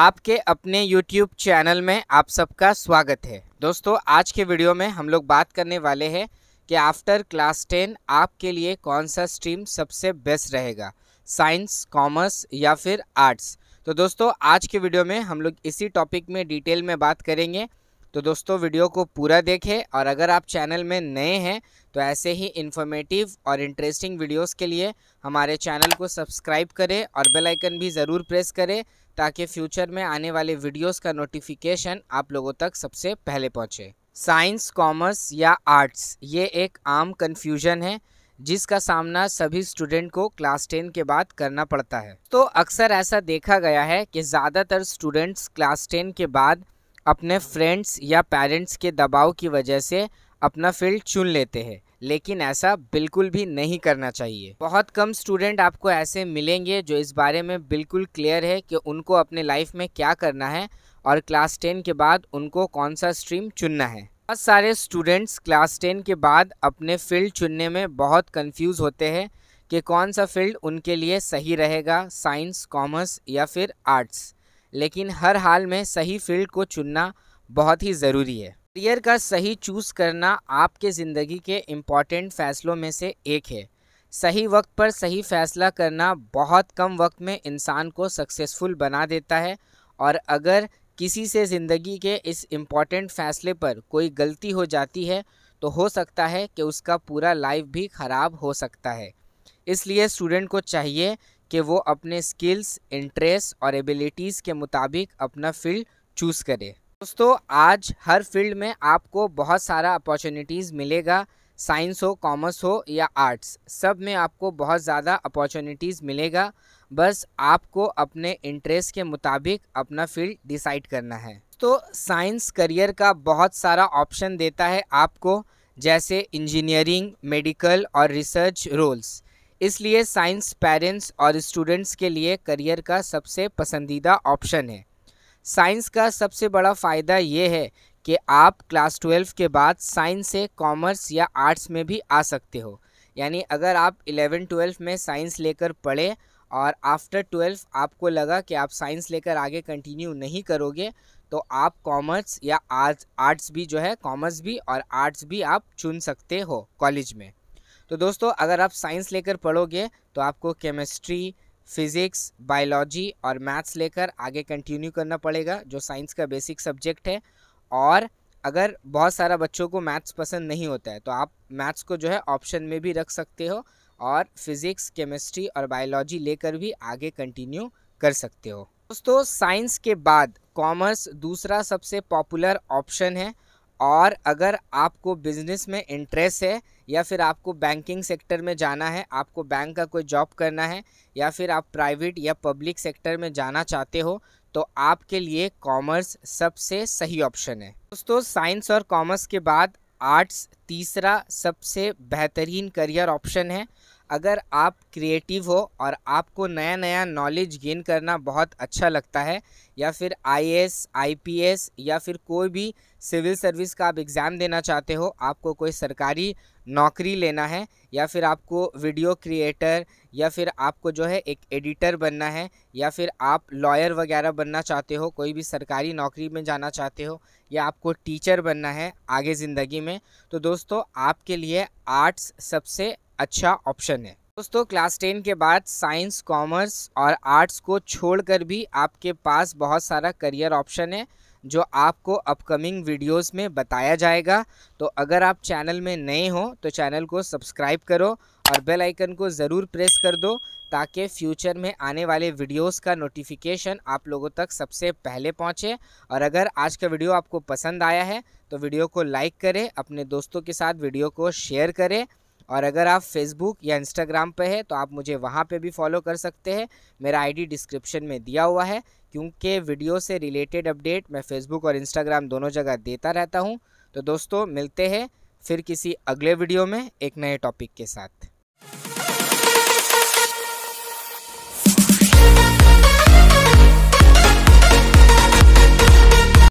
आपके अपने YouTube channel में आप सबका स्वागत है दोस्तों आज के वीडियो में हम लोग बात करने वाले हैं कि आफ्टर क्लास टेन आपके लिए कौन सा स्ट्रीम सबसे बेस्ट रहेगा साइंस कॉमर्स या फिर आर्ट्स तो दोस्तों आज के वीडियो में हम लोग इसी टॉपिक में डिटेल में बात करेंगे तो दोस्तों वीडियो को पूरा देखें और अगर आप चैनल में नए हैं तो ऐसे ही इन्फॉर्मेटिव और इंटरेस्टिंग वीडियोस के लिए हमारे चैनल को सब्सक्राइब करें और बेल आइकन भी ज़रूर प्रेस करें ताकि फ्यूचर में आने वाले वीडियोस का नोटिफिकेशन आप लोगों तक सबसे पहले पहुंचे साइंस कॉमर्स या आर्ट्स ये एक आम कन्फ्यूजन है जिसका सामना सभी स्टूडेंट को क्लास टेन के बाद करना पड़ता है तो अक्सर ऐसा देखा गया है कि ज़्यादातर स्टूडेंट्स क्लास टेन के बाद अपने फ्रेंड्स या पेरेंट्स के दबाव की वजह से अपना फील्ड चुन लेते हैं लेकिन ऐसा बिल्कुल भी नहीं करना चाहिए बहुत कम स्टूडेंट आपको ऐसे मिलेंगे जो इस बारे में बिल्कुल क्लियर है कि उनको अपने लाइफ में क्या करना है और क्लास टेन के बाद उनको कौन सा स्ट्रीम चुनना है बहुत सारे स्टूडेंट्स क्लास टेन के बाद अपने फील्ड चुनने में बहुत कंफ्यूज होते हैं कि कौन सा फील्ड उनके लिए सही रहेगा साइंस कॉमर्स या फिर आर्ट्स लेकिन हर हाल में सही फील्ड को चुनना बहुत ही ज़रूरी है करियर का सही चूज़ करना आपके ज़िंदगी के इम्पॉर्टेंट फ़ैसलों में से एक है सही वक्त पर सही फ़ैसला करना बहुत कम वक्त में इंसान को सक्सेसफुल बना देता है और अगर किसी से ज़िंदगी के इस इम्पॉर्टेंट फ़ैसले पर कोई गलती हो जाती है तो हो सकता है कि उसका पूरा लाइफ भी ख़राब हो सकता है इसलिए स्टूडेंट को चाहिए कि वो अपने स्किल्स इंटरेस्ट और एबिलिटीज़ के मुताबिक अपना फील्ड चूज़ करे दोस्तों आज हर फील्ड में आपको बहुत सारा अपॉर्चुनिटीज़ मिलेगा साइंस हो कॉमर्स हो या आर्ट्स सब में आपको बहुत ज़्यादा अपॉर्चुनिटीज़ मिलेगा बस आपको अपने इंटरेस्ट के मुताबिक अपना फील्ड डिसाइड करना है तो साइंस करियर का बहुत सारा ऑप्शन देता है आपको जैसे इंजीनियरिंग मेडिकल और रिसर्च रोल्स इसलिए साइंस पेरेंट्स और स्टूडेंट्स के लिए करियर का सबसे पसंदीदा ऑप्शन है साइंस का सबसे बड़ा फ़ायदा ये है कि आप क्लास ट्वेल्व के बाद साइंस से कॉमर्स या आर्ट्स में भी आ सकते हो यानी अगर आप इलेवन ट्वेल्व में साइंस लेकर पढ़े और आफ्टर ट्वेल्व आपको लगा कि आप साइंस लेकर आगे कंटिन्यू नहीं करोगे तो आप कॉमर्स या आर्ट्स आर्ट्स भी जो है कॉमर्स भी और आर्ट्स भी आप चुन सकते हो कॉलेज में तो दोस्तों अगर आप साइंस लेकर पढ़ोगे तो आपको केमिस्ट्री फिज़िक्स बायोलॉजी और मैथ्स लेकर आगे कंटिन्यू करना पड़ेगा जो साइंस का बेसिक सब्जेक्ट है और अगर बहुत सारा बच्चों को मैथ्स पसंद नहीं होता है तो आप मैथ्स को जो है ऑप्शन में भी रख सकते हो और फिज़िक्स केमिस्ट्री और बायोलॉजी लेकर भी आगे कंटिन्यू कर सकते हो दोस्तों साइंस के बाद कॉमर्स दूसरा सबसे पॉपुलर ऑप्शन है और अगर आपको बिज़नेस में इंटरेस्ट है या फिर आपको बैंकिंग सेक्टर में जाना है आपको बैंक का कोई जॉब करना है या फिर आप प्राइवेट या पब्लिक सेक्टर में जाना चाहते हो तो आपके लिए कॉमर्स सबसे सही ऑप्शन है दोस्तों साइंस और कॉमर्स के बाद आर्ट्स तीसरा सबसे बेहतरीन करियर ऑप्शन है अगर आप क्रिएटिव हो और आपको नया नया नॉलेज गेन करना बहुत अच्छा लगता है या फिर आईएएस आईपीएस या फिर कोई भी सिविल सर्विस का आप एग्ज़ाम देना चाहते हो आपको कोई सरकारी नौकरी लेना है या फिर आपको वीडियो क्रिएटर या फिर आपको जो है एक एडिटर बनना है या फिर आप लॉयर वगैरह बनना चाहते हो कोई भी सरकारी नौकरी में जाना चाहते हो या आपको टीचर बनना है आगे ज़िंदगी में तो दोस्तों आपके लिए आर्ट्स सबसे अच्छा ऑप्शन है दोस्तों क्लास टेन के बाद साइंस कॉमर्स और आर्ट्स को छोड़कर भी आपके पास बहुत सारा करियर ऑप्शन है जो आपको अपकमिंग वीडियोस में बताया जाएगा तो अगर आप चैनल में नए हो तो चैनल को सब्सक्राइब करो और बेल आइकन को ज़रूर प्रेस कर दो ताकि फ्यूचर में आने वाले वीडियोस का नोटिफिकेशन आप लोगों तक सबसे पहले पहुंचे और अगर आज का वीडियो आपको पसंद आया है तो वीडियो को लाइक करें अपने दोस्तों के साथ वीडियो को शेयर करें और अगर आप फेसबुक या इंस्टाग्राम पे है तो आप मुझे वहाँ पे भी फॉलो कर सकते हैं मेरा आईडी डिस्क्रिप्शन में दिया हुआ है क्योंकि वीडियो से रिलेटेड अपडेट मैं फेसबुक और इंस्टाग्राम दोनों जगह देता रहता हूँ तो दोस्तों मिलते हैं फिर किसी अगले वीडियो में एक नए टॉपिक के साथ